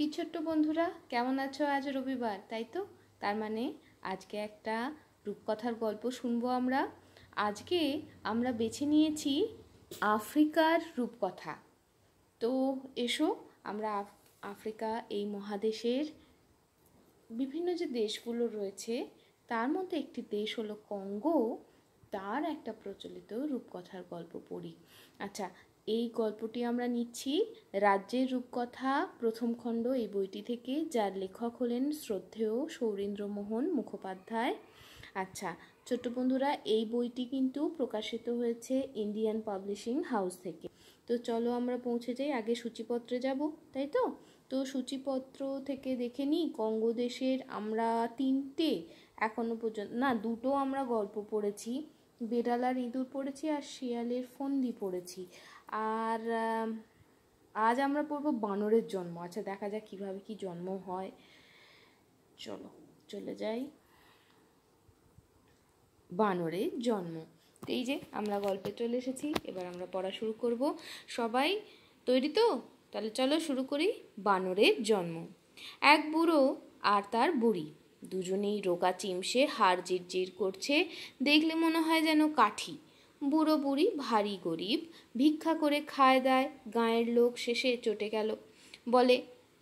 কি ছোট্ট বন্ধুরা কেমন আছো আজ রবিবার তাই তো তার মানে আজকে একটা রূপকথার গল্প শুনবো আমরা আজকে আমরা বেছে নিয়েছি আফ্রিকার রূপকথা তো এসো আমরা আফ্রিকা এই মহাদেশের বিভিন্ন যে দেশগুলো রয়েছে তার মধ্যে একটি দেশ হলো কঙ্গো তার একটা প্রচলিত রূপকথার গল্প পড়ি আচ্ছা এই গল্পটি আমরা নিচ্ছি রাজ্যের রূপকথা প্রথম খণ্ড এই বইটি থেকে যার লেখক হলেন শ্রদ্ধেয় সৌরেন্দ্রমোহন মুখোপাধ্যায় আচ্ছা ছোট্ট বন্ধুরা এই বইটি কিন্তু প্রকাশিত হয়েছে ইন্ডিয়ান পাবলিশিং হাউস থেকে তো চলো আমরা পৌঁছে যাই আগে সূচিপত্রে যাব তাই তো তো সূচিপত্র থেকে দেখে নিই কঙ্গদেশের আমরা তিনটে এখনো পর্যন্ত না দুটো আমরা গল্প পড়েছি বেড়ালার ইঁদুর পড়েছি আর শিয়ালের ফন্দি পড়েছি আর আজ আমরা পড়বো বানরের জন্ম আচ্ছা দেখা যাক কীভাবে কি জন্ম হয় চলো চলে যাই বানরের জন্ম এই যে আমরা গল্পে চলে এসেছি এবার আমরা পড়া শুরু করব সবাই তৈরি তো তাহলে চলো শুরু করি বানরের জন্ম এক বুড়ো আর তার বুড়ি দুজনেই রোগা চিমসে হাড় জিরজির করছে দেখলে মনে হয় যেন কাঠি বুড়ো বুড়ি ভারী গরিব ভিক্ষা করে খায় দায় গাঁয়ের লোক শেষে চটে গেল বলে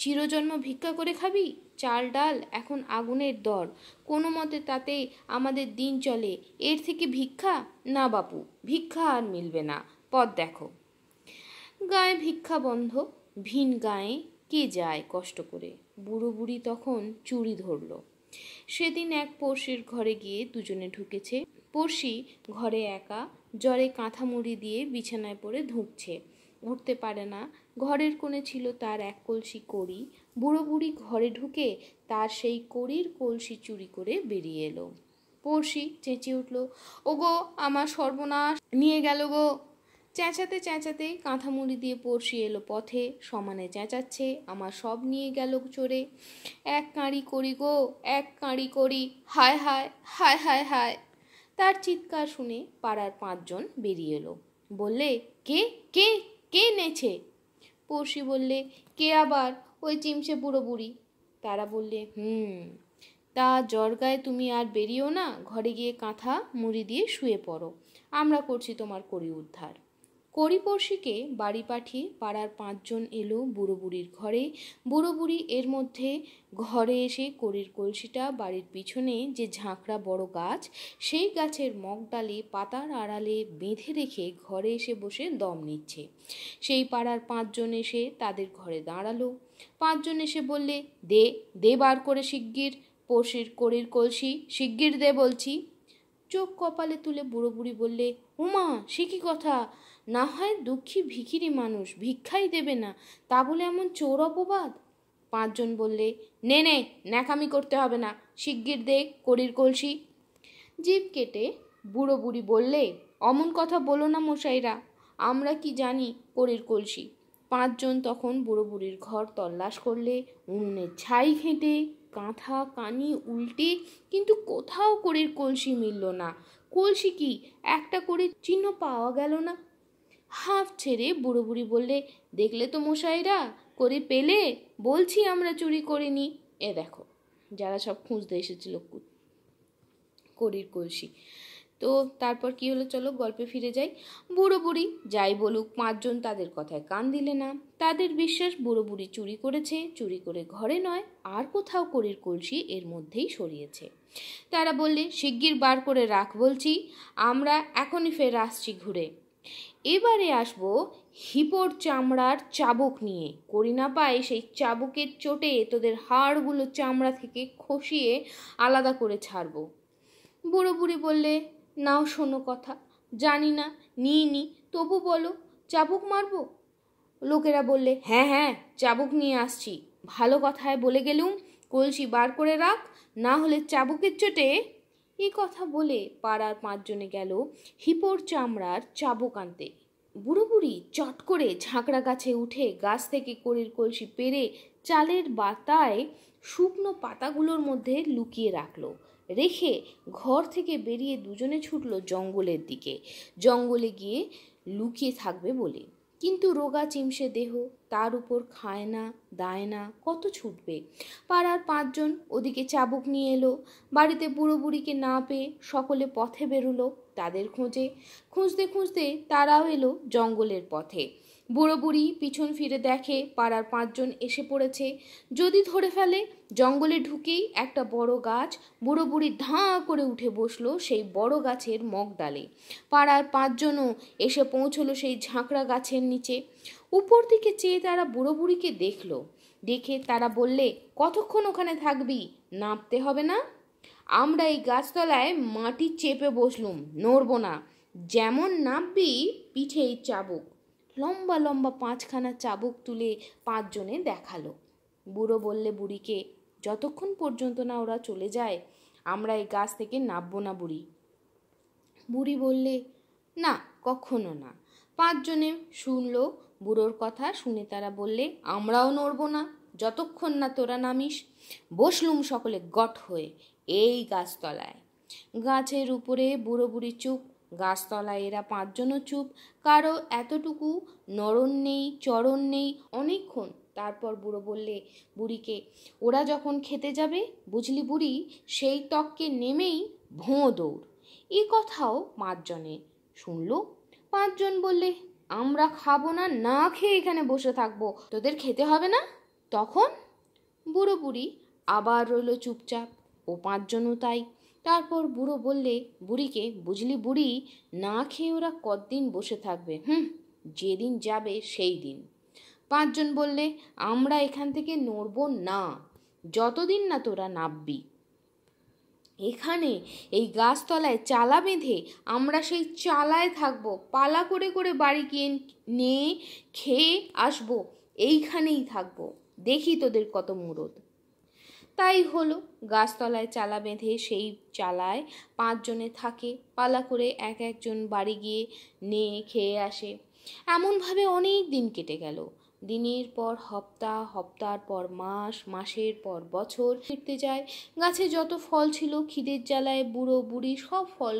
চিরজন্ম ভিক্ষা করে খাবি চাল ডাল এখন আগুনের দর কোনো মতে তাতে আমাদের দিন চলে এর থেকে ভিক্ষা না বাপু ভিক্ষা আর মিলবে না পদ দেখো গায়ে ভিক্ষা বন্ধ ভিন গায়ে কে যায় কষ্ট করে বুড়ো বুড়ি তখন চুরি ধরল সেদিন এক পড়শির ঘরে গিয়ে দুজনে ঢুকেছে পড়শি ঘরে একা জ্বরে কাঁথামুড়ি দিয়ে বিছানায় পড়ে ধুঁকছে উঠতে পারে না ঘরের কোণে ছিল তার এক কলসি কড়ি বুড়ো বুড়ি ঘরে ঢুকে তার সেই কড়ির কলসি চুরি করে বেরিয়ে এলো পড়শি চেঁচিয়ে উঠল ও গো আমার সর্বনাশ নিয়ে গেল গো চেঁচাতে চেঁচাতে কাঁথা মুড়ি দিয়ে পড়শি এলো পথে সমানে চেঁচাচ্ছে আমার সব নিয়ে গেল চোরে এক কাঁড়ি করি গো এক কাঁড়ি করি হায় হায় হায় হায় হায় তার চিৎকার শুনে পাড়ার পাঁচজন বেরিয়ে এলো বললে কে কে কে নেছে পড়শি বললে কে আবার ওই চিমসে বুড়ো বুড়ি তারা বললে হুম তা জর্গায় তুমি আর বেরিও না ঘরে গিয়ে কাঁথা মুড়ি দিয়ে শুয়ে পড়ো আমরা করছি তোমার করি উদ্ধার করিপর্শিকে বাড়ি পাঠিয়ে পাড়ার পাঁচজন এলো বুড়ো বুড়ির ঘরে বুড়ো বুড়ি এর মধ্যে ঘরে এসে করির কলসিটা বাড়ির পিছনে যে ঝাঁকড়া বড় গাছ সেই গাছের মগ ডালে পাতার আড়ালে বেঁধে রেখে ঘরে এসে বসে দম নিচ্ছে সেই পাড়ার পাঁচজন এসে তাদের ঘরে দাঁড়ালো পাঁচজন এসে বললে দে দে বার করে শিগগির পড়শির করির কলসি শিগগির দে বলছি চোখ কপালে তুলে বুড়ো বুড়ি বললে উমা সে কি কথা না হয় দুঃখী ভিখিরি মানুষ ভিক্ষাই দেবে না তা বলে এমন চোর অপবাদ পাঁচজন বললে নে নে ন্যাকামি করতে হবে না শিগগির দেখ করির কলসি জীব কেটে বুড়ো বুড়ি বললে অমন কথা বলো না মশাইরা আমরা কি জানি করির কলসি পাঁচজন তখন বুড়ো বুড়ির ঘর তল্লাশ করলে উন্নের ছাই ঘেঁটে কাঁথা কানি উল্টে কিন্তু কোথাও করির কলসি মিলল না কলসি কি একটা করে চিহ্ন পাওয়া গেল না হাঁফ ছেড়ে বুড়ো বুড়ি বললে দেখলে তো মশাইরা করে পেলে বলছি আমরা চুরি করিনি এ দেখো যারা সব খুঁজতে এসেছিল করির কলসি তো তারপর কি হলো চলো গল্পে ফিরে যাই বুড়ো বুড়ি যাই বলুক পাঁচজন তাদের কথায় কান দিলে না তাদের বিশ্বাস বুড়ো বুড়ি চুরি করেছে চুরি করে ঘরে নয় আর কোথাও করির কলসি এর মধ্যেই সরিয়েছে তারা বললে শিগগির বার করে রাখ বলছি আমরা এখনই ফের আসছি ঘুরে এবারে আসবো হিপোর চামড়ার চাবুক নিয়ে করি না পায়ে সেই চাবুকের চোটে তোদের হাড়গুলো চামড়া থেকে খসিয়ে আলাদা করে ছাড়ব বুড়ো বুড়ি বললে নাও শোনো কথা জানি না নিই নি তবু বলো চাবুক মারবো লোকেরা বললে হ্যাঁ হ্যাঁ চাবুক নিয়ে আসছি ভালো কথায় বলে গেলুম কলসি বার করে রাখ না হলে চাবুকের চোটে এ কথা বলে পাড়ার পাঁচজনে গেল হিপোর চামড়ার চাবুক আনতে বুড়ো বুড়ি চট করে ঝাঁকড়া গাছে উঠে গাছ থেকে কড়ির কলসি পেরে চালের বাতায় শুকনো পাতাগুলোর মধ্যে লুকিয়ে রাখলো রেখে ঘর থেকে বেরিয়ে দুজনে ছুটলো জঙ্গলের দিকে জঙ্গলে গিয়ে লুকিয়ে থাকবে বলে কিন্তু রোগা চিমসে দেহ তার উপর খায় না দায় না কত ছুটবে পাড়ার পাঁচজন ওদিকে চাবুক নিয়ে এলো বাড়িতে বুড়ো বুড়িকে না পেয়ে সকলে পথে বেরোলো তাদের খোঁজে খুঁজতে খুঁজতে তারাও এলো জঙ্গলের পথে বুড়ো বুড়ি পিছন ফিরে দেখে পাড়ার পাঁচজন এসে পড়েছে যদি ধরে ফেলে জঙ্গলে ঢুকেই একটা বড় গাছ বুড়ো বুড়ি ধাঁ করে উঠে বসলো সেই বড় গাছের মগডালে পাড়ার পাঁচজনও এসে পৌঁছলো সেই ঝাঁকড়া গাছের নিচে উপর দিকে চেয়ে তারা বুড়ো বুড়িকে দেখলো দেখে তারা বললে কতক্ষণ ওখানে থাকবি নামতে হবে না আমরা এই গাছতলায় মাটি চেপে বসলুম নড়ব না যেমন নামবি পিঠেই চাবুক লম্বা লম্বা পাঁচখানা চাবুক তুলে পাঁচজনে দেখালো বুড়ো বললে বুড়িকে যতক্ষণ পর্যন্ত না ওরা চলে যায় আমরা এই গাছ থেকে নামবো না বুড়ি বুড়ি বললে না কখনো না পাঁচজনে শুনল বুড়োর কথা শুনে তারা বললে আমরাও নড়ব না যতক্ষণ না তোরা নামিস বসলুম সকলে গট হয়ে এই গাছতলায় গাছের উপরে বুড়ো বুড়ি চুপ গাছতলায় এরা পাঁচজনও চুপ কারো এতটুকু নরণ নেই চরণ নেই অনেকক্ষণ তারপর বুড়ো বললে বুড়িকে ওরা যখন খেতে যাবে বুঝলি বুড়ি সেই তককে নেমেই ভোঁ দৌড় এ কথাও পাঁচজনে শুনল পাঁচজন বললে আমরা খাবো না না খেয়ে এখানে বসে থাকবো তোদের খেতে হবে না তখন বুড়ো বুড়ি আবার রইল চুপচাপ ও পাঁচজনও তাই তারপর বুড়ো বললে বুড়িকে বুঝলি বুড়ি না খেয়ে ওরা কতদিন বসে থাকবে হুম যেদিন যাবে সেই দিন পাঁচজন বললে আমরা এখান থেকে নড়ব না যতদিন না তোরা নাববি এখানে এই গাছতলায় চালা বেঁধে আমরা সেই চালায় থাকব পালা করে করে বাড়ি গিয়ে নিয়ে খেয়ে আসবো এইখানেই থাকবো দেখি তোদের কত মুরদ তাই হলো গাছতলায় চালা বেঁধে সেই চালায় পাঁচজনে থাকে পালা করে এক একজন বাড়ি গিয়ে নিয়ে খেয়ে আসে এমনভাবে অনেক দিন কেটে গেল দিনের পর হপ্তা হপ্তার পর মাস মাসের পর বছর ফিরতে যায় গাছে যত ফল ছিল খিদের জ্বালায় বুড়ো বুড়ি সব ফল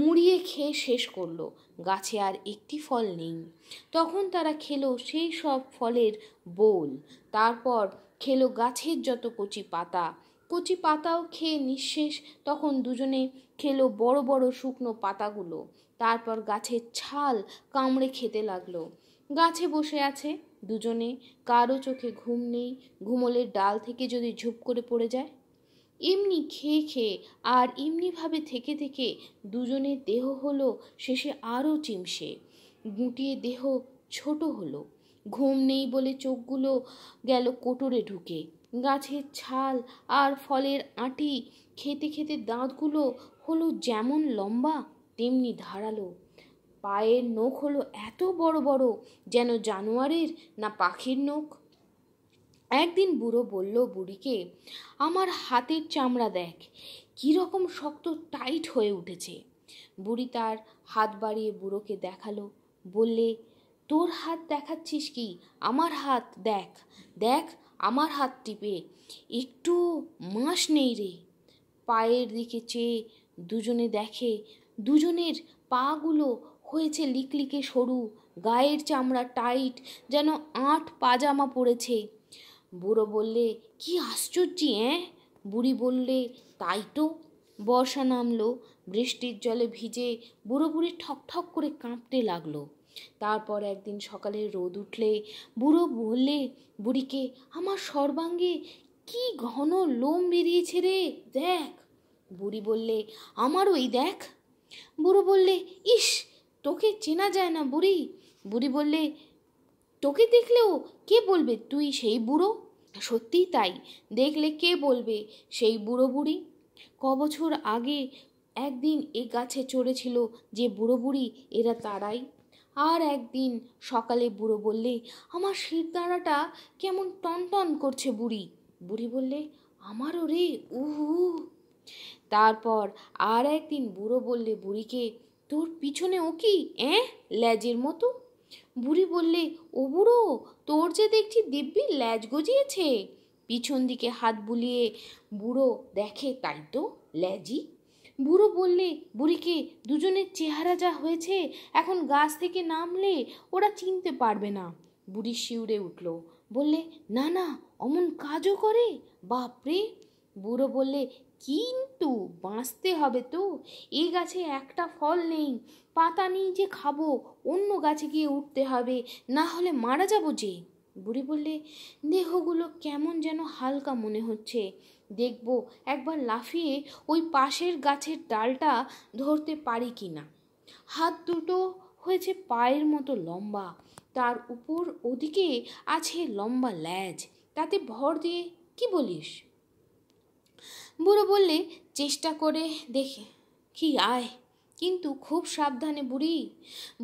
মুড়িয়ে খেয়ে শেষ করলো গাছে আর একটি ফল নেই তখন তারা খেলো সেই সব ফলের বোল তারপর খেলো গাছের যত কচি পাতা কচি পাতাও খেয়ে নিঃশেষ তখন দুজনে খেলো বড় বড় শুকনো পাতাগুলো তারপর গাছের ছাল কামড়ে খেতে লাগলো গাছে বসে আছে দুজনে কারো চোখে ঘুম নেই ঘুমলের ডাল থেকে যদি ঝুপ করে পড়ে যায় এমনি খেয়ে খেয়ে আর এমনিভাবে থেকে থেকে দুজনের দেহ হলো শেষে আরও চিমসে গুটিয়ে দেহ ছোট হলো ঘুম নেই বলে চোখগুলো গেল কোটরে ঢুকে গাছের ছাল আর ফলের আঁটি খেতে খেতে দাঁতগুলো হলো যেমন লম্বা তেমনি ধারালো পায়ের নখ হলো এত বড় বড় যেন জানোয়ারের না পাখির নখ একদিন বুড়ো বলল বুড়িকে আমার হাতের চামড়া দেখ কীরকম শক্ত টাইট হয়ে উঠেছে বুড়ি তার হাত বাড়িয়ে বুড়োকে দেখালো বললে তোর হাত দেখাচ্ছিস কি আমার হাত দেখ দেখ আমার হাত টিপে একটু মাস নেই রে পায়ের দিকে চেয়ে দুজনে দেখে দুজনের পাগুলো হয়েছে লিকলিকে সরু গায়ের চামড়া টাইট যেন আট পাজামা পড়েছে বুড়ো বললে কি আশ্চর্যি অ্যাঁ বুড়ি বললে তাই তো বর্ষা নামলো বৃষ্টির জলে ভিজে বুড়ো বুড়ি ঠকঠক করে কাঁপতে লাগলো তারপর একদিন সকালে রোদ উঠলে বুড়ো বললে বুড়িকে আমার সর্বাঙ্গে কি ঘন লোম বেরিয়েছে রে দেখ বুড়ি বললে আমারও এই দেখ বুড়ো বললে ইস তোকে চেনা যায় না বুড়ি বুড়ি বললে তোকে দেখলেও কে বলবে তুই সেই বুড়ো সত্যিই তাই দেখলে কে বলবে সেই বুড়ো বুড়ি ক বছর আগে একদিন এ গাছে চড়েছিল যে বুড়ো বুড়ি এরা তারাই আর একদিন সকালে বুড়ো বললে আমার শিরদাঁড়াটা কেমন টনটন করছে বুড়ি বুড়ি বললে আমারও রে উহু তারপর আর একদিন বুড়ো বললে বুড়িকে তোর পিছনে ও কি অ্যাঁ ল্যাজের মতো বুড়ি বললে ও বুড়ো তোর যে দেখছি দিব্যি ল্যাজ গজিয়েছে পিছন দিকে হাত বুলিয়ে বুড়ো দেখে তাই তো ল্যাজি বুড়ো বললে বুড়িকে দুজনের চেহারা যা হয়েছে এখন গাছ থেকে নামলে ওরা চিনতে পারবে না বুড়ি শিউরে উঠল বললে না না অমন কাজও করে বাপরে বুড়ো বললে কিন্তু বাঁচতে হবে তো এই গাছে একটা ফল নেই পাতা নেই যে খাবো অন্য গাছে গিয়ে উঠতে হবে না হলে মারা যাবো যে বুড়ি বললে দেহগুলো কেমন যেন হালকা মনে হচ্ছে দেখব একবার লাফিয়ে ওই পাশের গাছের ডালটা ধরতে পারি কি না হাত দুটো হয়েছে পায়ের মতো লম্বা তার উপর ওদিকে আছে লম্বা ল্যাজ তাতে ভর দিয়ে কি বলিস বুড়ো বললে চেষ্টা করে দেখে কি আয় কিন্তু খুব সাবধানে বুড়ি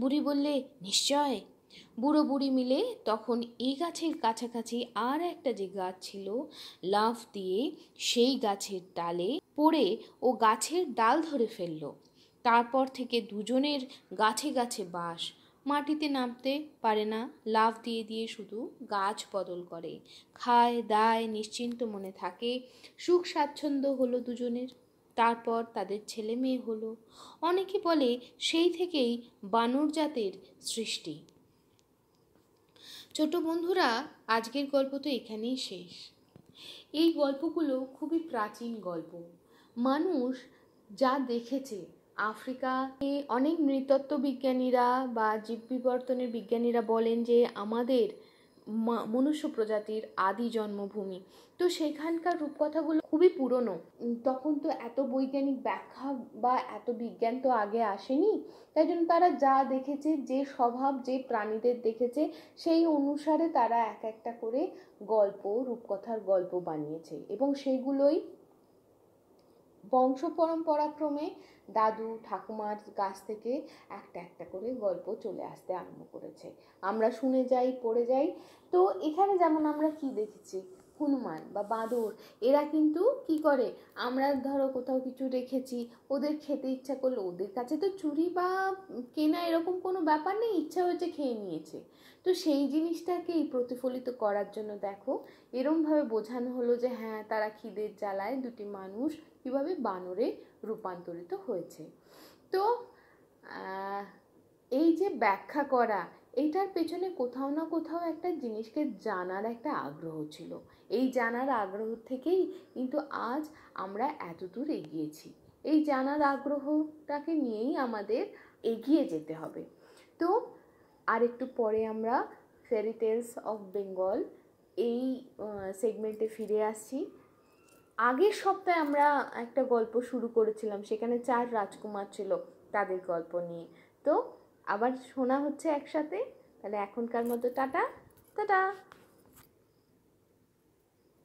বুড়ি বললে নিশ্চয় বুড়ো বুড়ি মিলে তখন এই গাছের কাছাকাছি আর একটা যে গাছ ছিল লাফ দিয়ে সেই গাছের ডালে পড়ে ও গাছের ডাল ধরে ফেলল তারপর থেকে দুজনের গাছে গাছে বাস মাটিতে নামতে পারে না লাভ দিয়ে দিয়ে শুধু গাছ বদল করে খায় দায় নিশ্চিন্ত মনে থাকে সুখ স্বাচ্ছন্দ্য হলো দুজনের তারপর তাদের ছেলে মেয়ে হলো অনেকে বলে সেই থেকেই বানর জাতের সৃষ্টি ছোট বন্ধুরা আজকের গল্প তো এখানেই শেষ এই গল্পগুলো খুবই প্রাচীন গল্প মানুষ যা দেখেছে আফ্রিকা অনেক নৃতত্ব বিজ্ঞানীরা বা জীব বিবর্তনের বিজ্ঞানীরা বলেন যে আমাদের মনুষ্য প্রজাতির আদি জন্মভূমি তো সেখানকার রূপকথাগুলো খুবই পুরনো তখন তো এত বৈজ্ঞানিক ব্যাখ্যা বা এত বিজ্ঞান তো আগে আসেনি তাই জন্য তারা যা দেখেছে যে স্বভাব যে প্রাণীদের দেখেছে সেই অনুসারে তারা এক একটা করে গল্প রূপকথার গল্প বানিয়েছে এবং সেগুলোই বংশ পরম্পরাক্রমে দাদু ঠাকুমার কাছ থেকে একটা একটা করে গল্প চলে আসতে আরম্ভ করেছে আমরা শুনে যাই পড়ে যাই তো এখানে যেমন আমরা কি দেখেছি হনুমান বা বাঁদর এরা কিন্তু কি করে আমরা ধরো কোথাও কিছু রেখেছি ওদের খেতে ইচ্ছা করলো ওদের কাছে তো চুরি বা কেনা এরকম কোনো ব্যাপার নেই ইচ্ছা হয়েছে খেয়ে নিয়েছে তো সেই জিনিসটাকেই প্রতিফলিত করার জন্য দেখো এরমভাবে বোঝানো হলো যে হ্যাঁ তারা খিদের জ্বালায় দুটি মানুষ কীভাবে বানরে রূপান্তরিত হয়েছে তো এই যে ব্যাখ্যা করা এটার পেছনে কোথাও না কোথাও একটা জিনিসকে জানার একটা আগ্রহ ছিল এই জানার আগ্রহ থেকেই কিন্তু আজ আমরা এতদূর এগিয়েছি এই জানার আগ্রহটাকে নিয়েই আমাদের এগিয়ে যেতে হবে তো আর একটু পরে আমরা ফেরি টেলস অফ বেঙ্গল এই সেগমেন্টে ফিরে আসছি আগের সপ্তাহে আমরা একটা গল্প শুরু করেছিলাম সেখানে চার রাজকুমার ছিল তাদের গল্প নিয়ে তো আবার শোনা হচ্ছে একসাথে তাহলে এখনকার মতো টাটা টাটা